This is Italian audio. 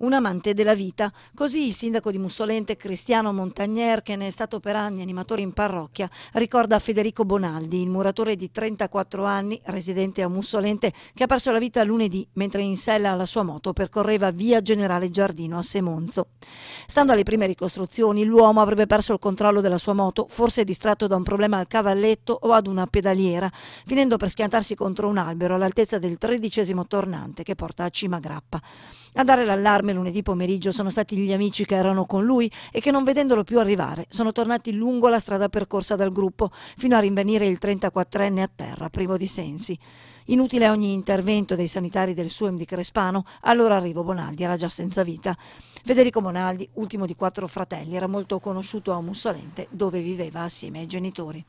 un amante della vita. Così il sindaco di Mussolente, Cristiano Montagnier, che ne è stato per anni animatore in parrocchia, ricorda Federico Bonaldi, il muratore di 34 anni, residente a Mussolente, che ha perso la vita lunedì mentre in sella alla sua moto percorreva via Generale Giardino a Semonzo. Stando alle prime ricostruzioni, l'uomo avrebbe perso il controllo della sua moto, forse distratto da un problema al cavalletto o ad una pedaliera, finendo per schiantarsi contro un albero all'altezza del tredicesimo tornante che porta a Cima Grappa. A dare l'allarme insieme lunedì pomeriggio sono stati gli amici che erano con lui e che non vedendolo più arrivare sono tornati lungo la strada percorsa dal gruppo fino a rinvenire il 34enne a terra, privo di sensi. Inutile ogni intervento dei sanitari del SUEM di Crespano, allora arrivo Bonaldi era già senza vita. Federico Bonaldi, ultimo di quattro fratelli, era molto conosciuto a Mussolente dove viveva assieme ai genitori.